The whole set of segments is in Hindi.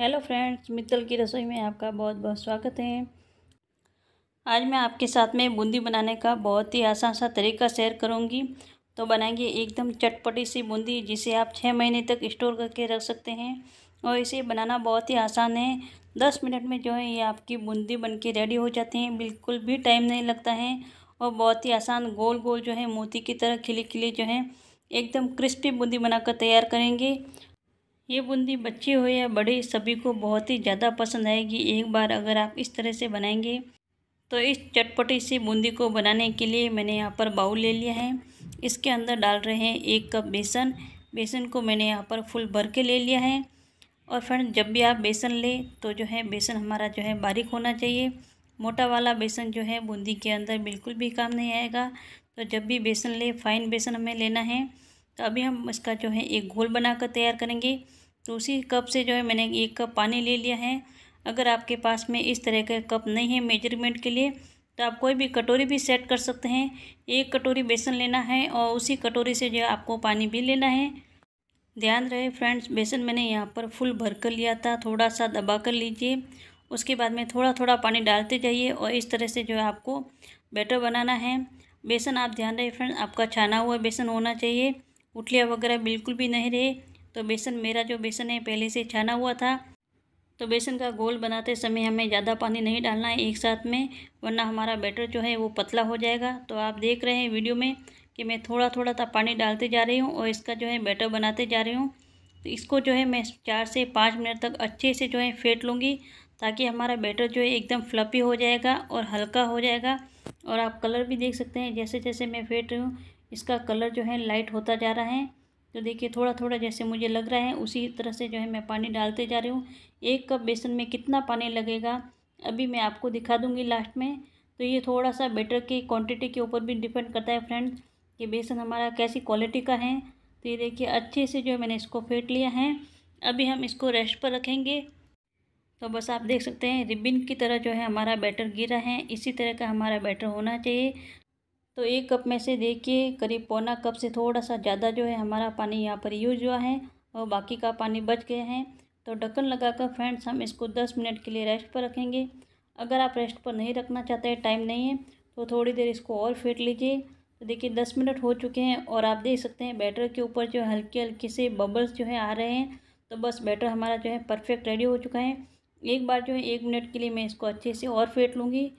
हेलो फ्रेंड्स मित्तल की रसोई में आपका बहुत बहुत स्वागत है आज मैं आपके साथ में बूंदी बनाने का बहुत ही आसान सा तरीका शेयर करूंगी तो बनाएंगे एकदम चटपटी सी बूंदी जिसे आप छः महीने तक स्टोर करके रख सकते हैं और इसे बनाना बहुत ही आसान है दस मिनट में जो है ये आपकी बूंदी बन के रेडी हो जाती हैं बिल्कुल भी टाइम नहीं लगता है और बहुत ही आसान गोल गोल जो है मोती की तरह खिले खिले जो है एकदम क्रिस्पी बूंदी बनाकर तैयार करेंगे ये बूंदी बच्चे हो या बड़े सभी को बहुत ही ज़्यादा पसंद आएगी एक बार अगर आप इस तरह से बनाएंगे तो इस चटपटी सी बूंदी को बनाने के लिए मैंने यहाँ पर बाउल ले लिया है इसके अंदर डाल रहे हैं एक कप बेसन बेसन को मैंने यहाँ पर फुल भर के ले लिया है और फ्रेंड जब भी आप बेसन लें तो जो है बेसन हमारा जो है बारीक होना चाहिए मोटा वाला बेसन जो है बूंदी के अंदर बिल्कुल भी काम नहीं आएगा तो जब भी बेसन ले फाइन बेसन हमें लेना है तो अभी हम इसका जो है एक घोल बनाकर तैयार करेंगे तो उसी कप से जो है मैंने एक कप पानी ले लिया है अगर आपके पास में इस तरह का कप नहीं है मेजरमेंट के लिए तो आप कोई भी कटोरी भी सेट कर सकते हैं एक कटोरी बेसन लेना है और उसी कटोरी से जो आपको पानी भी लेना है ध्यान रहे फ्रेंड्स बेसन मैंने यहाँ पर फुल भर कर लिया था थोड़ा सा दबा कर लीजिए उसके बाद में थोड़ा थोड़ा पानी डालते जाइए और इस तरह से जो है आपको बैटर बनाना है बेसन आप ध्यान रहे फ्रेंड्स आपका छाना हुआ बेसन होना चाहिए गुठलियाँ वगैरह बिल्कुल भी नहीं रहे तो बेसन मेरा जो बेसन है पहले से छाना हुआ था तो बेसन का गोल बनाते समय हमें ज़्यादा पानी नहीं डालना है एक साथ में वरना हमारा बैटर जो है वो पतला हो जाएगा तो आप देख रहे हैं वीडियो में कि मैं थोड़ा थोड़ा सा पानी डालते जा रही हूँ और इसका जो है बैटर बनाते जा रही हूँ तो इसको जो है मैं चार से पाँच मिनट तक अच्छे से जो है फेंट लूँगी ताकि हमारा बैटर जो है एकदम फ्लपी हो जाएगा और हल्का हो जाएगा और आप कलर भी देख सकते हैं जैसे जैसे मैं फेंट रही हूँ इसका कलर जो है लाइट होता जा रहा है तो देखिए थोड़ा थोड़ा जैसे मुझे लग रहा है उसी तरह से जो है मैं पानी डालते जा रही हूँ एक कप बेसन में कितना पानी लगेगा अभी मैं आपको दिखा दूँगी लास्ट में तो ये थोड़ा सा बेटर की क्वांटिटी के ऊपर भी डिपेंड करता है फ्रेंड कि बेसन हमारा कैसी क्वालिटी का है तो ये देखिए अच्छे से जो मैंने इसको फेंट लिया है अभी हम इसको रेस्ट पर रखेंगे तो बस आप देख सकते हैं रिबिन की तरह जो है हमारा बैटर गिरा है इसी तरह का हमारा बैटर होना चाहिए तो एक कप में से देखिए करीब पौना कप से थोड़ा सा ज़्यादा जो है हमारा पानी यहाँ पर यूज हुआ है और बाकी का पानी बच गया है तो ढक्कन लगाकर फ्रेंड्स हम इसको दस मिनट के लिए रेस्ट पर रखेंगे अगर आप रेस्ट पर नहीं रखना चाहते हैं टाइम नहीं है तो थोड़ी देर इसको और फेंट लीजिए तो देखिए दस मिनट हो चुके हैं और आप देख सकते हैं बैटर के ऊपर जो हल्के हल्के से बबल्स जो है आ रहे हैं तो बस बैटर हमारा जो है परफेक्ट रेडी हो चुका है एक बार जो है एक मिनट के लिए मैं इसको अच्छे से और फेंट लूँगी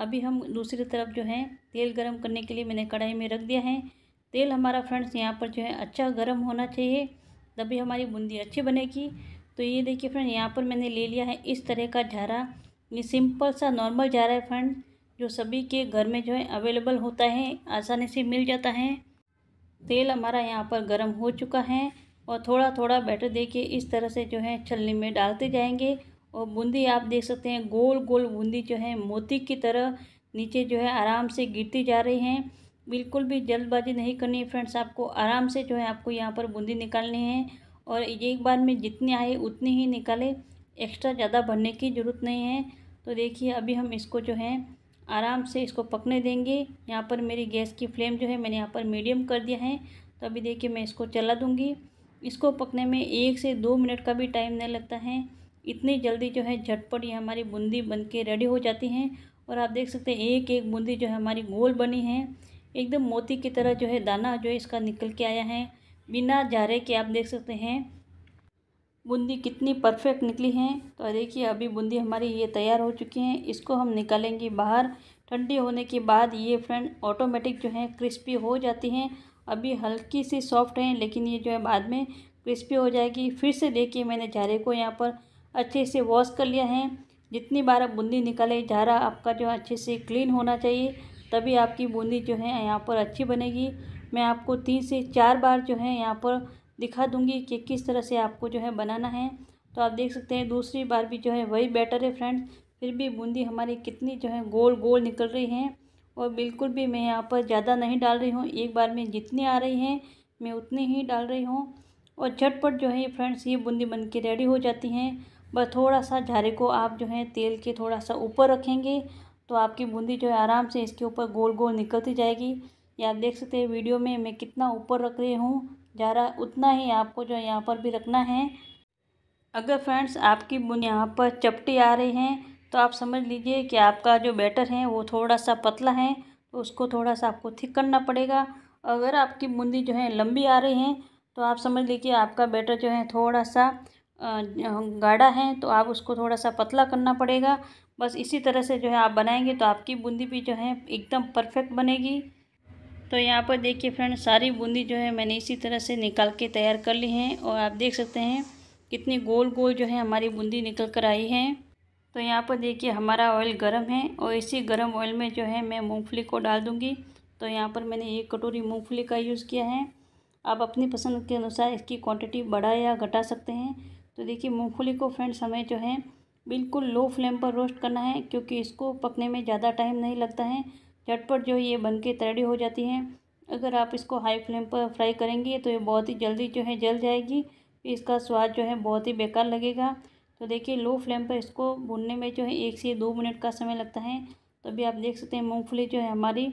अभी हम दूसरी तरफ जो है तेल गरम करने के लिए मैंने कढ़ाई में रख दिया है तेल हमारा फ्रेंड्स यहाँ पर जो है अच्छा गर्म होना चाहिए तभी हमारी बूंदी अच्छी बनेगी तो ये देखिए फ्रेंड यहाँ पर मैंने ले लिया है इस तरह का झारा ये सिंपल सा नॉर्मल झारा है फ्रेंड जो सभी के घर में जो है अवेलेबल होता है आसानी से मिल जाता है तेल हमारा यहाँ पर गर्म हो चुका है और थोड़ा थोड़ा बैटर दे के इस तरह से जो है छलनी में डालते जाएंगे और बूंदी आप देख सकते हैं गोल गोल बूंदी जो है मोती की तरह नीचे जो है आराम से गिरती जा रही हैं बिल्कुल भी जल्दबाजी नहीं करनी है फ्रेंड्स आपको आराम से जो है आपको यहाँ पर बूंदी निकालनी है और एक बार में जितनी आए उतनी ही निकाले एक्स्ट्रा ज़्यादा भरने की ज़रूरत नहीं है तो देखिए अभी हम इसको जो है आराम से इसको पकने देंगे यहाँ पर मेरी गैस की फ्लेम जो है मैंने यहाँ पर मीडियम कर दिया है तो अभी देखिए मैं इसको चला दूँगी इसको पकने में एक से दो मिनट का भी टाइम नहीं लगता है इतनी जल्दी जो है झटपट ये हमारी बूंदी बन के रेडी हो जाती हैं और आप देख सकते हैं एक एक बूंदी जो है हमारी गोल बनी है एकदम मोती की तरह जो है दाना जो है इसका निकल के आया है बिना जारे के आप देख सकते हैं बूंदी कितनी परफेक्ट निकली है तो देखिए अभी बूंदी हमारी ये तैयार हो चुकी है इसको हम निकालेंगे बाहर ठंडी होने के बाद ये फ्रेंड ऑटोमेटिक जो है क्रिस्पी हो जाती हैं अभी हल्की सी सॉफ्ट हैं लेकिन ये जो है बाद में क्रिस्पी हो जाएगी फिर से देखिए मैंने जारे को यहाँ पर अच्छे से वॉश कर लिया है जितनी बार आप बूंदी निकाले झारा आपका जो है अच्छे से क्लीन होना चाहिए तभी आपकी बूंदी जो है यहाँ पर अच्छी बनेगी मैं आपको तीन से चार बार जो है यहाँ पर दिखा दूँगी कि किस तरह से आपको जो है बनाना है तो आप देख सकते हैं दूसरी बार भी जो है वही बेटर है फ्रेंड्स फिर भी बूंदी हमारी कितनी जो है गोल गोल निकल रही है और बिल्कुल भी मैं यहाँ पर ज़्यादा नहीं डाल रही हूँ एक बार में जितनी आ रही हैं मैं उतनी ही डाल रही हूँ और झटपट जो है फ्रेंड्स ये बूंदी बन के रेडी हो जाती हैं बस थोड़ा सा झारे को आप जो है तेल के थोड़ा सा ऊपर रखेंगे तो आपकी बूंदी जो है आराम से इसके ऊपर गोल गोल निकलती जाएगी या आप देख सकते हैं वीडियो में मैं कितना ऊपर रख रही हूँ झारा उतना ही आपको जो है यहाँ पर भी रखना है अगर फ्रेंड्स आपकी बुन यहाँ पर चपटी आ रही हैं तो आप समझ लीजिए कि आपका जो बैटर है वो थोड़ा सा पतला है तो उसको थोड़ा सा आपको थिक करना पड़ेगा अगर आपकी बूंदी जो है लंबी आ रही हैं तो आप समझ लीजिए आपका बैटर जो है थोड़ा सा गाढ़ा है तो आप उसको थोड़ा सा पतला करना पड़ेगा बस इसी तरह से जो है आप बनाएंगे तो आपकी बूंदी भी जो है एकदम परफेक्ट बनेगी तो यहाँ पर देखिए फ्रेंड सारी बूंदी जो है मैंने इसी तरह से निकाल के तैयार कर ली है और आप देख सकते हैं कितनी गोल गोल जो है हमारी बूंदी निकल कर आई है तो यहाँ पर देखिए हमारा ऑयल गर्म है और इसी गर्म ऑयल में जो है मैं मूँगफली को डाल दूँगी तो यहाँ पर मैंने एक कटोरी मूँगफली का यूज़ किया है आप अपनी पसंद के अनुसार इसकी क्वान्टिटी बढ़ा या घटा सकते हैं तो देखिए मूँगफली को फ्रेंड्स हमें जो है बिल्कुल लो फ्लेम पर रोस्ट करना है क्योंकि इसको पकने में ज़्यादा टाइम नहीं लगता है झटपट जो ये बन के तो हो जाती है अगर आप इसको हाई फ्लेम पर फ्राई करेंगे तो ये बहुत ही जल्दी जो है जल जाएगी इसका स्वाद जो है बहुत ही बेकार लगेगा तो देखिए लो फ्लेम पर इसको भुनने में जो है एक से दो मिनट का समय लगता है तो अभी आप देख सकते हैं मूँगफली जो है हमारी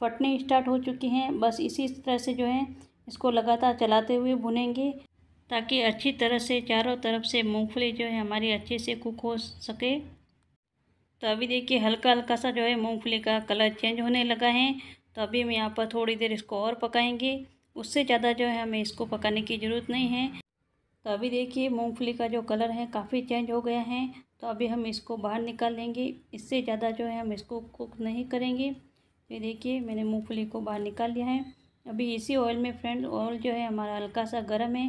फटने स्टार्ट हो चुकी हैं बस इसी तरह से जो है इसको लगातार चलाते हुए भुनेंगे ताकि अच्छी तरह से चारों तरफ से मूंगफली जो है हमारी अच्छे से कुक हो सके तो अभी देखिए हल्का हल्का सा जो है मूंगफली का कलर चेंज होने लगा है तो अभी हम यहाँ पर थोड़ी देर इसको और पकाएंगे उससे ज़्यादा जो है हमें इसको पकाने की ज़रूरत नहीं है तो अभी देखिए मूँगफली का जो कलर है काफ़ी चेंज हो गया है तो अभी हम इसको बाहर निकाल लेंगे इससे ज़्यादा जो है हम इसको कुक नहीं करेंगे ये देखिए मैंने मूँगफली को बाहर निकाल लिया है अभी इसी ऑयल में फ्रेंड ऑयल जो है हमारा हल्का सा गर्म है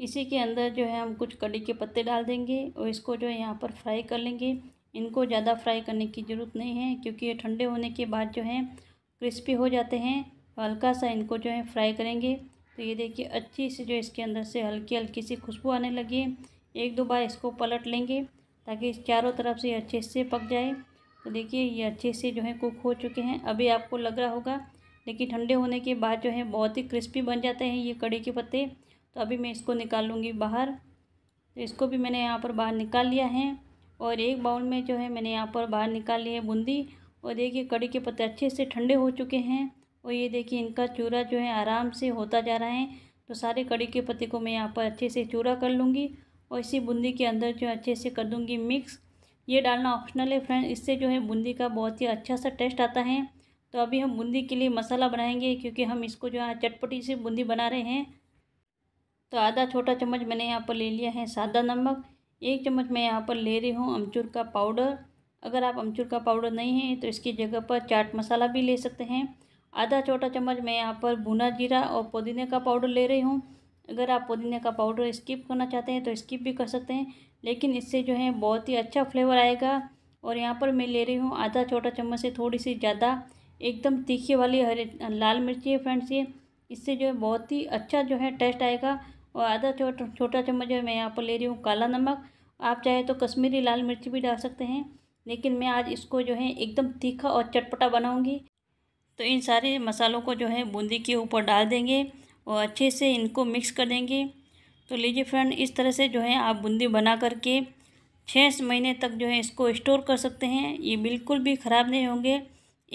इसी के अंदर जो है हम कुछ कड़ी के पत्ते डाल देंगे और इसको जो है यहाँ पर फ्राई कर लेंगे इनको ज़्यादा फ्राई करने की ज़रूरत नहीं है क्योंकि ये ठंडे होने के बाद जो है क्रिस्पी हो जाते हैं हल्का सा इनको जो है फ्राई करेंगे तो ये देखिए अच्छी से जो इसके अंदर से हल्की हल्की सी खुशबू आने लगी एक दो बार इसको पलट लेंगे ताकि चारों तरफ से ये अच्छे से पक जाए तो देखिए ये अच्छे से जो है कुक हो चुके हैं अभी आपको लग रहा होगा लेकिन ठंडे होने के बाद जो है बहुत ही क्रिस्पी बन जाते हैं ये कड़ी के पत्ते तो अभी मैं इसको निकाल लूँगी बाहर तो इसको भी मैंने यहाँ पर बाहर निकाल लिया है और एक बाउल में जो है मैंने यहाँ पर बाहर निकाल ली है बूंदी और देखिए कड़ी के पत्ते अच्छे से ठंडे हो चुके हैं और ये देखिए इनका चूरा जो है आराम से होता जा रहा है तो सारे कड़ी के पत्ते को मैं यहाँ पर अच्छे से चूरा कर लूँगी और इसी बूंदी के अंदर जो है अच्छे से कर दूँगी मिक्स ये डालना ऑप्शनल है फ्रेंड इससे जो है बूंदी का बहुत ही अच्छा सा टेस्ट आता है तो अभी हम बूंदी के लिए मसाला बनाएंगे क्योंकि हम इसको जो है चटपटी से बूंदी बना रहे हैं तो आधा छोटा चम्मच मैंने यहाँ पर ले लिया है सादा नमक एक चम्मच मैं यहाँ पर ले रही हूँ अमचूर का पाउडर अगर आप अमचूर का पाउडर नहीं है तो इसकी जगह पर चाट मसाला भी ले सकते हैं आधा छोटा चम्मच मैं यहाँ पर भुना जीरा और पुदीने का पाउडर ले रही हूँ अगर आप पुदीने का पाउडर स्किप करना चाहते हैं तो स्किप भी कर सकते हैं लेकिन इससे जो है बहुत ही अच्छा फ्लेवर आएगा और यहाँ पर मैं ले रही हूँ आधा छोटा चम्मच से थोड़ी सी ज़्यादा एकदम तीखी वाली हरे लाल मिर्ची है फ्रेंड्स ये इससे जो है बहुत ही अच्छा जो है टेस्ट आएगा और आधा छोटा छोटा चम्मच मैं यहाँ पर ले रही हूँ काला नमक आप चाहे तो कश्मीरी लाल मिर्ची भी डाल सकते हैं लेकिन मैं आज इसको जो है एकदम तीखा और चटपटा बनाऊँगी तो इन सारे मसालों को जो है बूंदी के ऊपर डाल देंगे और अच्छे से इनको मिक्स कर देंगे तो लीजिए फ्रेंड इस तरह से जो है आप बूंदी बना करके छः महीने तक जो है इसको स्टोर कर सकते हैं ये बिल्कुल भी ख़राब नहीं होंगे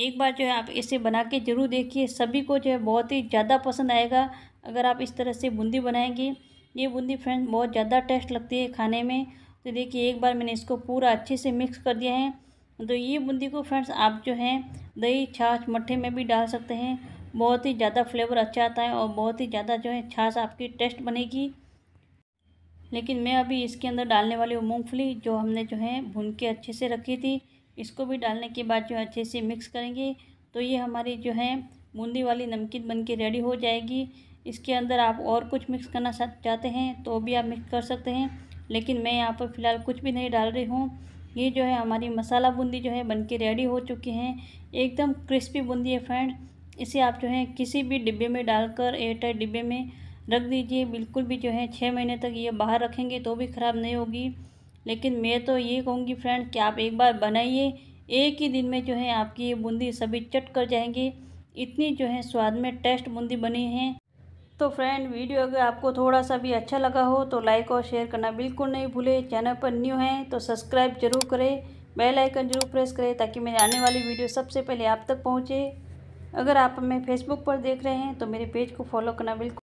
एक बार जो है आप इसे बना के ज़रूर देखिए सभी को जो है बहुत ही ज़्यादा पसंद आएगा अगर आप इस तरह से बूंदी बनाएंगे ये बूंदी फ्रेंड बहुत ज़्यादा टेस्ट लगती है खाने में तो देखिए एक बार मैंने इसको पूरा अच्छे से मिक्स कर दिया है तो ये बूंदी को फ्रेंड्स आप जो है दही छाछ मट्ठे में भी डाल सकते हैं बहुत ही ज़्यादा फ्लेवर अच्छा आता है और बहुत ही ज़्यादा जो है छाछ आपकी टेस्ट बनेगी लेकिन मैं अभी इसके अंदर डालने वाली हूँ मूँगफली जो हमने जो है भून के अच्छे से रखी थी इसको भी डालने के बाद जो है अच्छे से मिक्स करेंगे तो ये हमारी जो है बूंदी वाली नमकीन बन के रेडी हो जाएगी इसके अंदर आप और कुछ मिक्स करना चाहते हैं तो भी आप मिक्स कर सकते हैं लेकिन मैं यहाँ पर फ़िलहाल कुछ भी नहीं डाल रही हूँ ये जो है हमारी मसाला बूंदी जो है बनके रेडी हो चुकी हैं एकदम क्रिस्पी बूंदी है फ्रेंड इसे आप जो है किसी भी डिब्बे में डालकर एयरटाइट डिब्बे में रख दीजिए बिल्कुल भी जो है छः महीने तक ये बाहर रखेंगे तो भी ख़राब नहीं होगी लेकिन मैं तो ये कहूँगी फ्रेंड कि आप एक बार बनाइए एक ही दिन में जो है आपकी ये बूंदी सभी चट कर जाएंगी इतनी जो है स्वाद में टेस्ट बूंदी बनी है तो फ्रेंड वीडियो अगर आपको थोड़ा सा भी अच्छा लगा हो तो लाइक और शेयर करना बिल्कुल नहीं भूले चैनल पर न्यू हैं तो सब्सक्राइब जरूर करें बेल आइकन जरूर प्रेस करें ताकि मेरे आने वाली वीडियो सबसे पहले आप तक पहुँचे अगर आप हमें फेसबुक पर देख रहे हैं तो मेरे पेज को फॉलो करना बिल्कुल